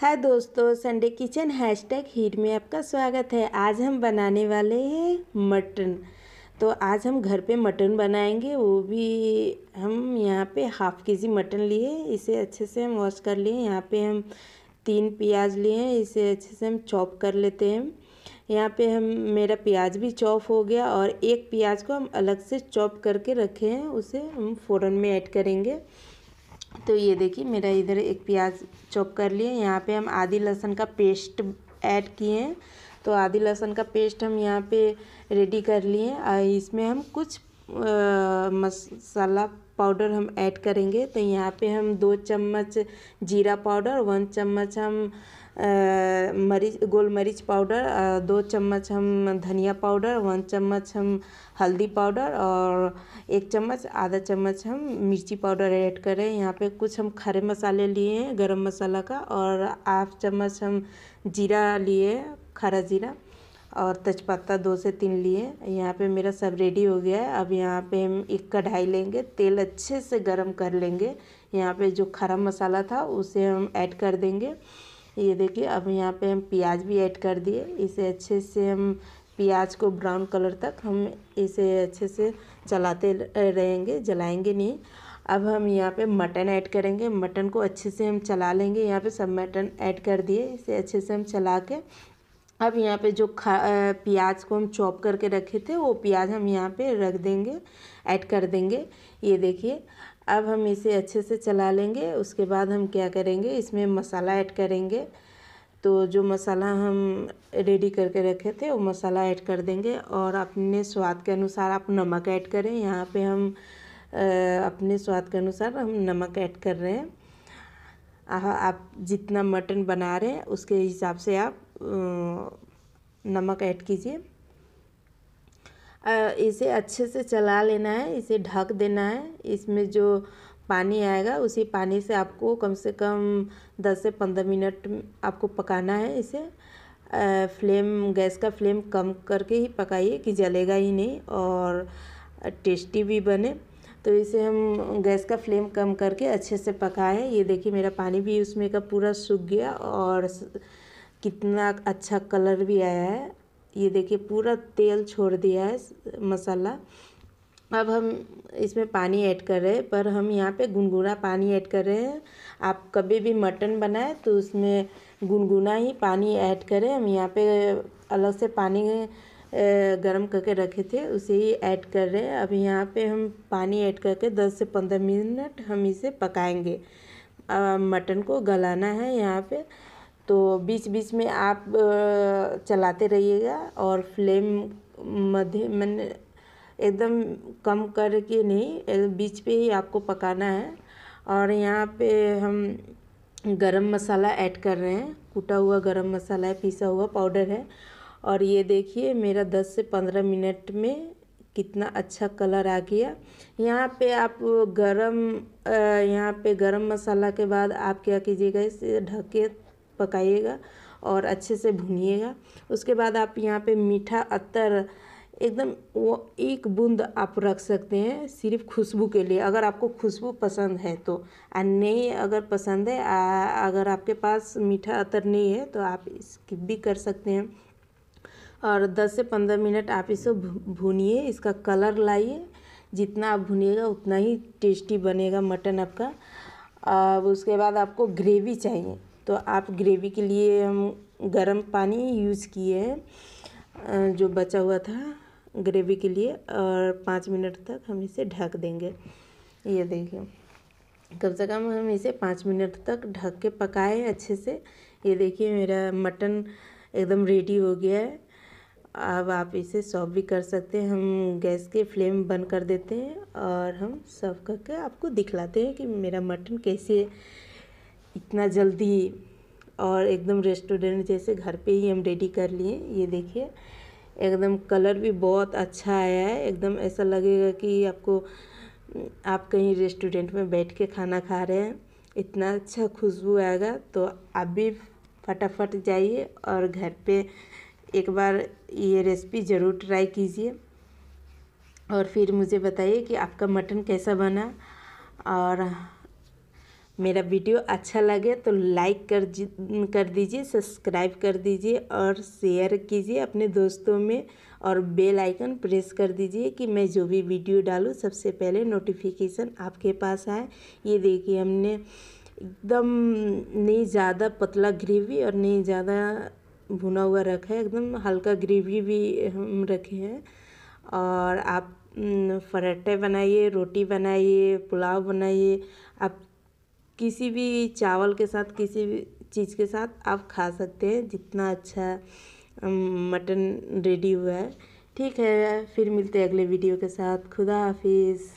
हाय दोस्तों Sunday kitchen hashtag heat में आपका स्वागत है आज हम बनाने वाले हैं मटन तो आज हम घर पे मटन बनाएंगे वो भी हम यहाँ पे हाफ़ के जी मटन लिए इसे अच्छे से हम वॉश कर लिए यहाँ पे हम तीन प्याज लिए हैं इसे अच्छे से हम चॉप कर लेते हैं यहाँ पे हम मेरा प्याज भी चॉप हो गया और एक प्याज को हम अलग से चॉप करके रखे हैं उसे हम फ़ौरन में ऐड करेंगे तो ये देखिए मेरा इधर एक प्याज चॉप कर लिए यहाँ पे हम आदि लहसुन का पेस्ट ऐड किए हैं तो आदि लहसुन का पेस्ट हम यहाँ पे रेडी कर लिए और इसमें हम कुछ आ, मसाला पाउडर हम ऐड करेंगे तो यहाँ पे हम दो चम्मच जीरा पाउडर वन चम्मच हम मरीच गोल मरीच पाउडर दो चम्मच हम धनिया पाउडर वन चम्मच हम हल्दी पाउडर और एक चम्मच आधा चम्मच हम मिर्ची पाउडर ऐड करें यहाँ पे कुछ हम खरे मसाले लिए हैं गरम मसाला का और हाफ चम्मच हम जीरा लिए खरा जीरा और तेजपत्ता दो से तीन लिए यहाँ पे मेरा सब रेडी हो गया है अब यहाँ पे हम एक कढ़ाई लेंगे तेल अच्छे से गरम कर लेंगे यहाँ पे जो खरा मसाला था उसे हम ऐड कर देंगे ये देखिए अब यहाँ पे हम प्याज भी ऐड कर दिए इसे अच्छे से हम प्याज को ब्राउन कलर तक हम इसे अच्छे से चलाते रहेंगे जलाएंगे नहीं अब हम यहाँ पे मटन ऐड करेंगे मटन को अच्छे से हम चला लेंगे यहाँ पे सब मटन ऐड कर दिए इसे अच्छे से हम चला के अब यहाँ पे जो खा प्याज को हम चॉप करके रखे थे वो प्याज हम यहाँ पे रख देंगे ऐड कर देंगे ये देखिए अब हम इसे अच्छे से चला लेंगे उसके बाद हम क्या करेंगे इसमें मसाला ऐड करेंगे तो जो मसाला हम रेडी करके रखे थे वो मसाला ऐड कर देंगे और अपने स्वाद के अनुसार आप नमक ऐड करें यहाँ पे हम अपने स्वाद के अनुसार हम नमक ऐड कर रहे हैं आप जितना मटन बना रहे हैं उसके हिसाब से आप नमक ऐड कीजिए इसे अच्छे से चला लेना है इसे ढक देना है इसमें जो पानी आएगा उसी पानी से आपको कम से कम दस से पंद्रह मिनट आपको पकाना है इसे फ्लेम गैस का फ्लेम कम करके ही पकाइए कि जलेगा ही नहीं और टेस्टी भी बने तो इसे हम गैस का फ्लेम कम करके अच्छे से पकाएं ये देखिए मेरा पानी भी उसमें का पूरा सूख गया और कितना अच्छा कलर भी आया है ये देखिए पूरा तेल छोड़ दिया है मसाला अब हम इसमें पानी ऐड कर रहे हैं पर हम यहाँ पे गुनगुना पानी ऐड कर रहे हैं आप कभी भी मटन बनाए तो उसमें गुनगुना ही पानी ऐड करें हम यहाँ पे अलग से पानी गरम करके रखे थे उसे ही ऐड कर रहे हैं अब यहाँ पे हम पानी ऐड करके 10 से 15 मिनट हम इसे पकाएंगे मटन को गलाना है यहाँ पे तो बीच बीच में आप चलाते रहिएगा और फ्लेम मध्य मैंने एकदम कम करके नहीं बीच पे ही आपको पकाना है और यहाँ पे हम गरम मसाला ऐड कर रहे हैं कूटा हुआ गरम मसाला है पिसा हुआ पाउडर है और ये देखिए मेरा 10 से 15 मिनट में कितना अच्छा कलर आ गया यहाँ पे आप गरम यहाँ पे गरम मसाला के बाद आप क्या कीजिएगा इसे ढके पकाइएगा और अच्छे से भूनिएगा उसके बाद आप यहाँ पे मीठा अतर एकदम वो एक बूंद आप रख सकते हैं सिर्फ खुशबू के लिए अगर आपको खुशबू पसंद है तो नहीं अगर पसंद है आ, अगर आपके पास मीठा अतर नहीं है तो आप स्किप भी कर सकते हैं और 10 से 15 मिनट आप इसे भूनिए इसका कलर लाइए जितना आप भूनिएगा उतना ही टेस्टी बनेगा मटन आपका अब उसके बाद आपको ग्रेवी चाहिए तो आप ग्रेवी के लिए हम गर्म पानी यूज़ किए हैं जो बचा हुआ था ग्रेवी के लिए और पाँच मिनट तक हम इसे ढक देंगे ये देखिए कम से कम हम इसे पाँच मिनट तक ढक के पकाए अच्छे से ये देखिए मेरा मटन एकदम रेडी हो गया है अब आप इसे सर्व भी कर सकते हैं हम गैस के फ्लेम बंद कर देते हैं और हम सर्व करके आपको दिखलाते हैं कि मेरा मटन कैसे इतना जल्दी और एकदम रेस्टोरेंट जैसे घर पे ही हम रेडी कर लिए ये देखिए एकदम कलर भी बहुत अच्छा आया है एकदम ऐसा लगेगा कि आपको आप कहीं रेस्टोरेंट में बैठ के खाना खा रहे हैं इतना अच्छा खुशबू आएगा तो आप भी फटाफट जाइए और घर पे एक बार ये रेसिपी ज़रूर ट्राई कीजिए और फिर मुझे बताइए कि आपका मटन कैसा बना और मेरा वीडियो अच्छा लगे तो लाइक कर कर दीजिए सब्सक्राइब कर दीजिए और शेयर कीजिए अपने दोस्तों में और बेल आइकन प्रेस कर दीजिए कि मैं जो भी वीडियो डालूँ सबसे पहले नोटिफिकेशन आपके पास आए ये देखिए हमने एकदम नहीं ज़्यादा पतला ग्रेवी और नहीं ज़्यादा भुना हुआ रखा है एकदम हल्का ग्रेवी भी हम रखे हैं और आप पराठे बनाइए रोटी बनाइए पुलाव बनाइए आप किसी भी चावल के साथ किसी भी चीज़ के साथ आप खा सकते हैं जितना अच्छा मटन रेडी हुआ है ठीक है फिर मिलते हैं अगले वीडियो के साथ खुदा हाफिज़